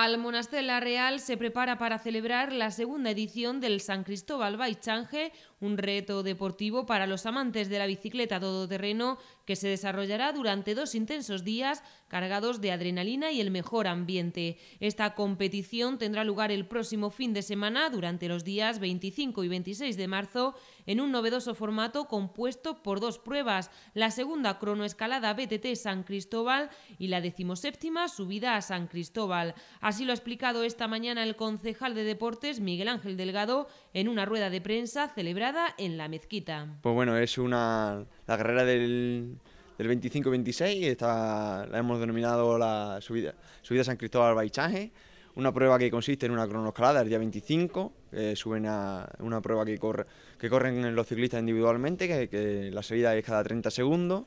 Al de La Real se prepara para celebrar la segunda edición del San Cristóbal Baichange, un reto deportivo para los amantes de la bicicleta todoterreno que se desarrollará durante dos intensos días cargados de adrenalina y el mejor ambiente. Esta competición tendrá lugar el próximo fin de semana durante los días 25 y 26 de marzo en un novedoso formato compuesto por dos pruebas, la segunda cronoescalada BTT San Cristóbal y la decimoséptima subida a San Cristóbal. Así lo ha explicado esta mañana el concejal de deportes Miguel Ángel Delgado en una rueda de prensa celebrada en la mezquita. Pues bueno, es una la carrera del, del 25-26, está, la hemos denominado la subida, subida San Cristóbal Baichaje, una prueba que consiste en una cronoscalada el día 25, suben a una prueba que, corre, que corren los ciclistas individualmente, que, la salida es cada 30 segundos,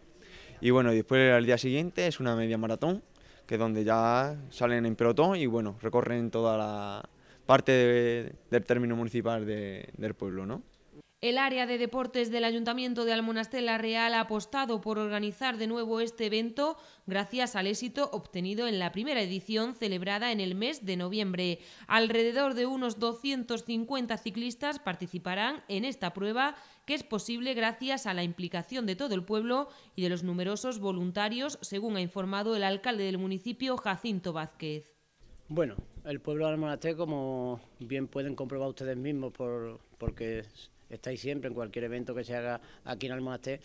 y bueno, después al día siguiente es una media maratón, que es donde ya salen en pelotón y bueno, recorren toda la parte del término municipal del pueblo, ¿no? El área de deportes del Ayuntamiento de Almonastel la Real ha apostado por organizar de nuevo este evento gracias al éxito obtenido en la primera edición celebrada en el mes de noviembre. Alrededor de unos 250 ciclistas participarán en esta prueba que es posible gracias a la implicación de todo el pueblo y de los numerosos voluntarios, según ha informado el alcalde del municipio Jacinto Vázquez. Bueno, el pueblo de Almonastel, como bien pueden comprobar ustedes mismos porque estáis siempre en cualquier evento que se haga aquí en Almazte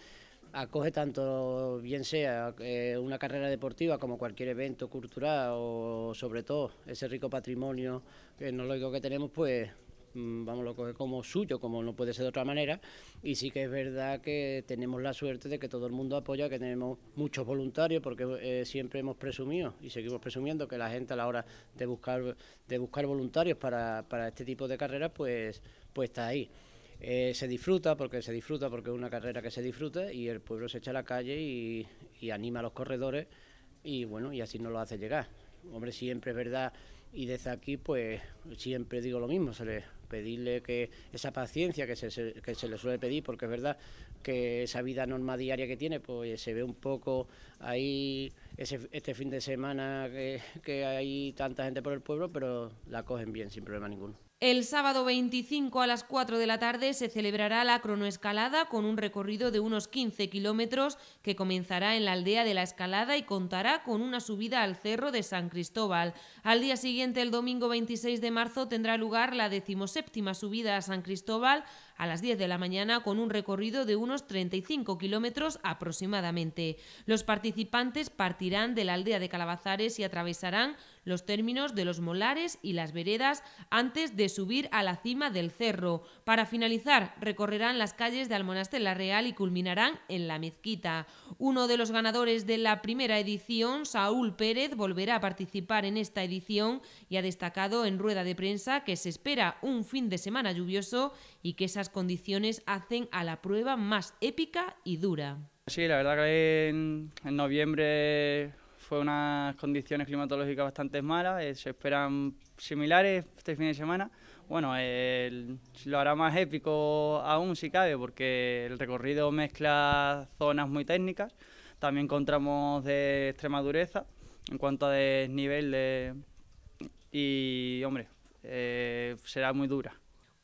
acoge tanto bien sea eh, una carrera deportiva como cualquier evento cultural o sobre todo ese rico patrimonio digo que tenemos, pues mm, vamos, lo coge como suyo, como no puede ser de otra manera. Y sí que es verdad que tenemos la suerte de que todo el mundo apoya, que tenemos muchos voluntarios, porque eh, siempre hemos presumido y seguimos presumiendo que la gente a la hora de buscar, de buscar voluntarios para, para este tipo de carreras, pues, pues está ahí. Eh, se disfruta porque se disfruta porque es una carrera que se disfruta y el pueblo se echa a la calle y, anima a los corredores y bueno, y así no lo hace llegar. Hombre, siempre es verdad y desde aquí pues siempre digo lo mismo, se le, pedirle que esa paciencia que se, le suele pedir, porque es verdad que esa vida normal diaria que tiene, pues se ve un poco ahí ese, este fin de semana que, que hay tanta gente por el pueblo, pero la cogen bien sin problema ninguno. El sábado 25 a las 4 de la tarde se celebrará la cronoescalada con un recorrido de unos 15 kilómetros que comenzará en la aldea de la Escalada y contará con una subida al cerro de San Cristóbal. Al día siguiente, el domingo 26 de marzo, tendrá lugar la decimoséptima subida a San Cristóbal a las 10 de la mañana con un recorrido de unos 35 kilómetros aproximadamente. Los participantes partirán de la aldea de Calabazares y atravesarán los términos de los molares y las veredas antes de subir a la cima del cerro. Para finalizar, recorrerán las calles de Almonaster la Real y culminarán en la mezquita. Uno de los ganadores de la primera edición, Saúl Pérez, volverá a participar en esta edición y ha destacado en rueda de prensa que se espera un fin de semana lluvioso y que esas condiciones hacen a la prueba más épica y dura. Sí, la verdad que en, noviembre fue unas condiciones climatológicas bastante malas, eh, se esperan similares este fin de semana. Bueno, lo hará más épico aún si cabe, porque el recorrido mezcla zonas muy técnicas, también encontramos de extrema dureza en cuanto a desnivel de... y, hombre, eh, será muy dura.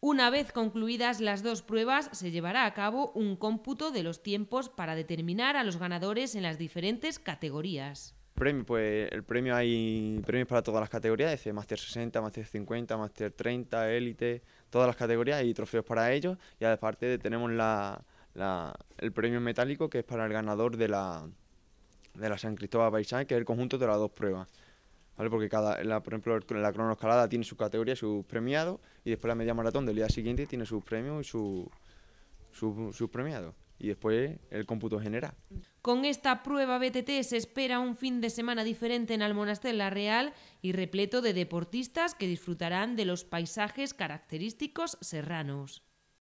Una vez concluidas las dos pruebas, se llevará a cabo un cómputo de los tiempos para determinar a los ganadores en las diferentes categorías. El premio, pues el premio hay premios para todas las categorías, desde Master 60, Master 50, Master 30, Élite, todas las categorías y trofeos para ellos. Y aparte tenemos la, el premio metálico que es para el ganador de la, de la San Cristóbal Paisaje que es el conjunto de las dos pruebas. Porque cada, la, por ejemplo, la cronoescalada tiene su categoría, su premiado y después la media maratón del día siguiente tiene su premio y su, su premiado Y después el cómputo general. Con esta prueba BTT se espera un fin de semana diferente en Almonaster La Real y repleto de deportistas que disfrutarán de los paisajes característicos serranos.